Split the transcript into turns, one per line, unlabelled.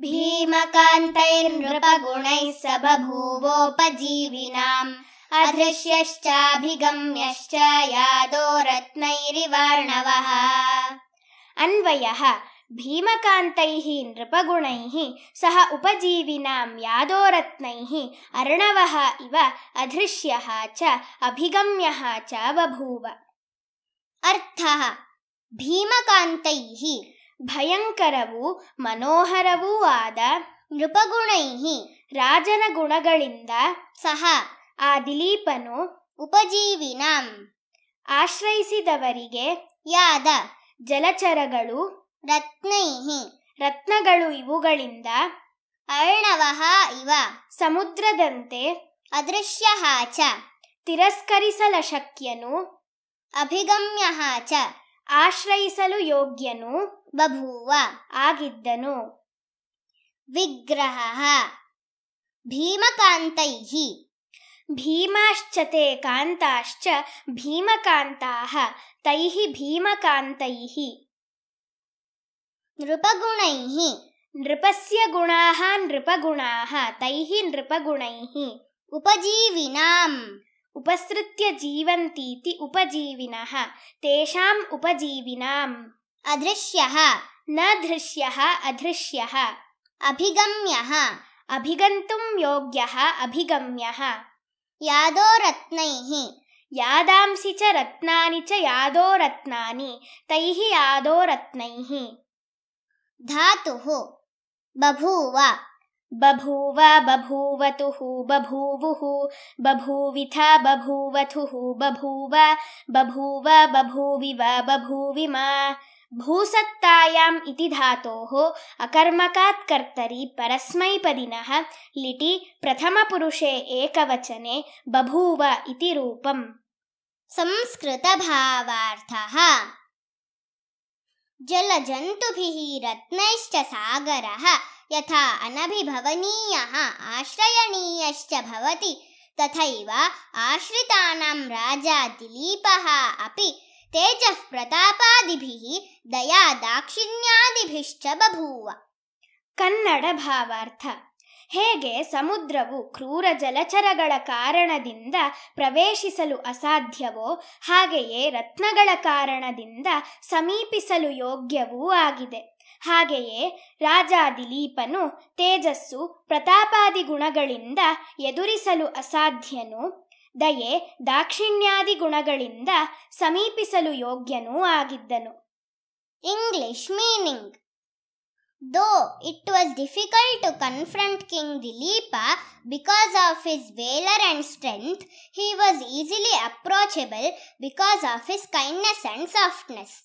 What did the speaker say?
भीमकान्तैर्नृपगुणैः स बभूवोपजीविनाम् अदृश्यश्चाभिगम्यश्च यादो रत्नैरिवार्णवः अन्वयः भीमकान्तैः नृपगुणैः सह उपजीविनां यादो रत्नैः अर्णवः इव अधृश्यः च अभिगम्यः च बभूव अर्थः भीमकान्तैः ಭಯಂಕರವೂ ಮನೋಹರವೂ ಆದ ನೃಪಗುಣೈಹಿ ರಾಜನ ಗುಣಗಳಿಂದ ಸಹ ಆ ದಿಲೀಪನು ಉಪಜೀವಿನ ಆಶ್ರಯಿಸಿದವರಿಗೆ ಯಾದ ಜಲಚರಗಳು ರತ್ನೈಹಿ ರತ್ನಗಳು ಇವುಗಳಿಂದ ಅರ್ಣವಹ ಇವ ಸಮುದ್ರದಂತೆ ಅದೃಶ್ಯ ಚ ತಿರಸ್ಕರಿಸಲ ಶಕ್ಯನು ಅಭಿಗಮ್ಯ ಚ ಆಶ್ರಯಿಸಲು ಯೋಗ್ಯನು बभूव आगिद्दनु विग्रहः भीमकान्तैः भीमाश्च ते कान्ताश्च भीमकान्ताः तैः भीमकान्तैः नृपगुणैः नृपस्य गुणाः नृपगुणाः तैः नृपगुणैः उपजीविनाम् उपसृत्य जीवन्तीति उपजीविनः तेषाम् उपजीविनाम् अदृश्यः न दृश्यः अदृश्यः अभिगम्यः अभिगन्तुं योग्यः अभिगम्यः यादो रत्नैः यादांसि च रत्नानि च यादो रत्नानि तैः यादो रत्नैः धातुः बभूव बभूव बभूवतुः बभूवुः बभूविथ बभूवथुः बभूव बभूव बभूविव बभूविमा भूसत्तायाम् इति धातोः अकर्मकात् कर्तरि परस्मैपदिनः लिटि प्रथमपुरुषे एकवचने बभूव इति रूपम् संस्कृतभावार्थः
जलजन्तुभिः रत्नैश्च सागरः यथा अनभिभवनीयः आश्रयणीयश्च भवति तथैव आश्रितानां राजा दिलीपः अपि ತೇಜಃ ಪ್ರತಾಪಾದಿಭಿಃ
ದಯಾ ದಾಕ್ಷಿಣ್ಯಾದಿಭಿಶ್ಚ ಬಭೂವ ಕನ್ನಡ ಭಾವಾರ್ಥ ಹೇಗೆ ಸಮುದ್ರವು ಕ್ರೂರ ಜಲಚರಗಳ ಕಾರಣದಿಂದ ಪ್ರವೇಶಿಸಲು ಅಸಾಧ್ಯವೋ ಹಾಗೆಯೇ ರತ್ನಗಳ ಕಾರಣದಿಂದ ಸಮೀಪಿಸಲು ಯೋಗ್ಯವೂ ಆಗಿದೆ ಹಾಗೆಯೇ ರಾಜ ದಿಲೀಪನು ತೇಜಸ್ಸು ಪ್ರತಾಪಾದಿ ಗುಣಗಳಿಂದ ಎದುರಿಸಲು ಅಸಾಧ್ಯನು ದಯೆ ದಾಕ್ಷಿಣ್ಯಾದಿ ಗುಣಗಳಿಂದ ಸಮೀಪಿಸಲು ಯೋಗ್ಯನೂ ಆಗಿದ್ದನು English meaning though it was difficult to
confront king Dilipa because of his valour and strength he was
easily approachable because of his kindness and softness